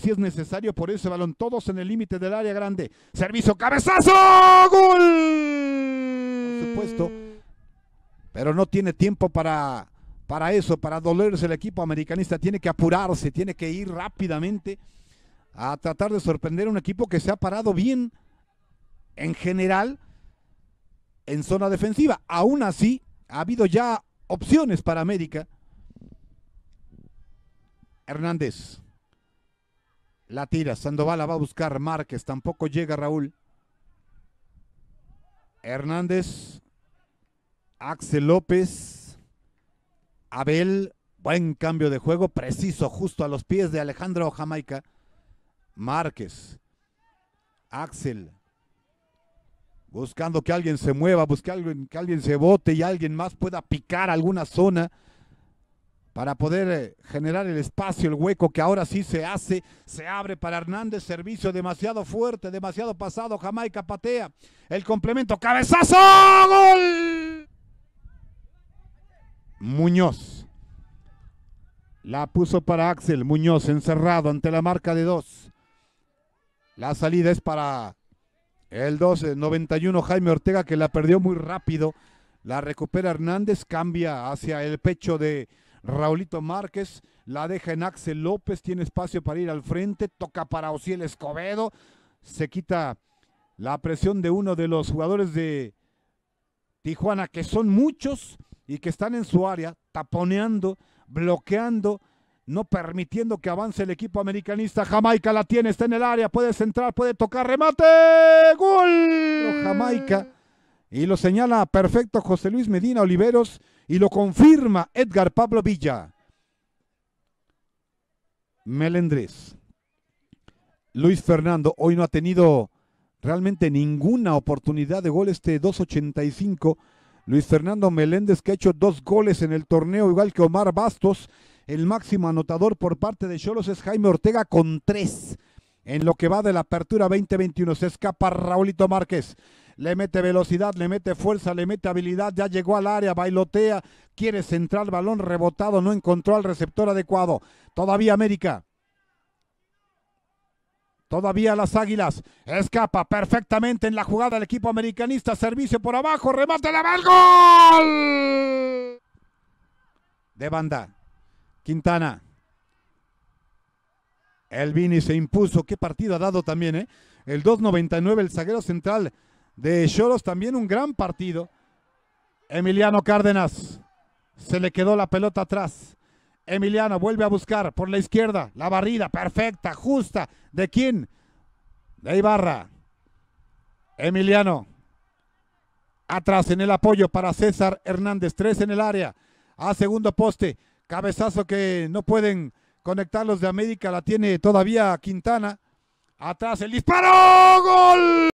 si es necesario por ese balón. Todos en el límite del área grande. Servicio, cabezazo, gol. Por supuesto. Pero no tiene tiempo para, para eso, para dolerse el equipo americanista. Tiene que apurarse, tiene que ir rápidamente a tratar de sorprender un equipo que se ha parado bien en general en zona defensiva. Aún así, ha habido ya opciones para América. Hernández. La tira, Sandoval va a buscar Márquez, tampoco llega Raúl. Hernández, Axel López, Abel, buen cambio de juego, preciso, justo a los pies de Alejandro Jamaica. Márquez, Axel, buscando que alguien se mueva, en que alguien se bote y alguien más pueda picar alguna zona para poder eh, generar el espacio, el hueco que ahora sí se hace, se abre para Hernández, servicio demasiado fuerte, demasiado pasado, Jamaica patea, el complemento, cabezazo, gol. Muñoz, la puso para Axel, Muñoz encerrado ante la marca de dos, la salida es para el 12, 91 eh, Jaime Ortega que la perdió muy rápido, la recupera Hernández, cambia hacia el pecho de... Raulito Márquez, la deja en Axel López, tiene espacio para ir al frente, toca para Osiel Escobedo, se quita la presión de uno de los jugadores de Tijuana, que son muchos y que están en su área, taponeando, bloqueando, no permitiendo que avance el equipo americanista. Jamaica la tiene, está en el área, puede centrar, puede tocar, remate, gol. Jamaica y lo señala perfecto José Luis Medina Oliveros y lo confirma Edgar Pablo Villa. Meléndez Luis Fernando hoy no ha tenido realmente ninguna oportunidad de gol este 285. Luis Fernando Meléndez que ha hecho dos goles en el torneo, igual que Omar Bastos. El máximo anotador por parte de Cholos es Jaime Ortega con tres. En lo que va de la apertura 2021 se escapa Raulito Márquez le mete velocidad, le mete fuerza, le mete habilidad, ya llegó al área, bailotea, quiere centrar, balón rebotado, no encontró al receptor adecuado. Todavía América. Todavía las Águilas. Escapa perfectamente en la jugada el equipo americanista. Servicio por abajo. Remate la el ¡Gol! De banda. Quintana. El Vini se impuso. Qué partido ha dado también, ¿eh? El 2.99, el zaguero central de Cholos, también un gran partido. Emiliano Cárdenas, se le quedó la pelota atrás. Emiliano vuelve a buscar por la izquierda, la barrida perfecta, justa. ¿De quién? De Ibarra. Emiliano. Atrás en el apoyo para César Hernández. Tres en el área. A segundo poste. Cabezazo que no pueden conectar los de América. La tiene todavía Quintana. Atrás el disparo. ¡Gol!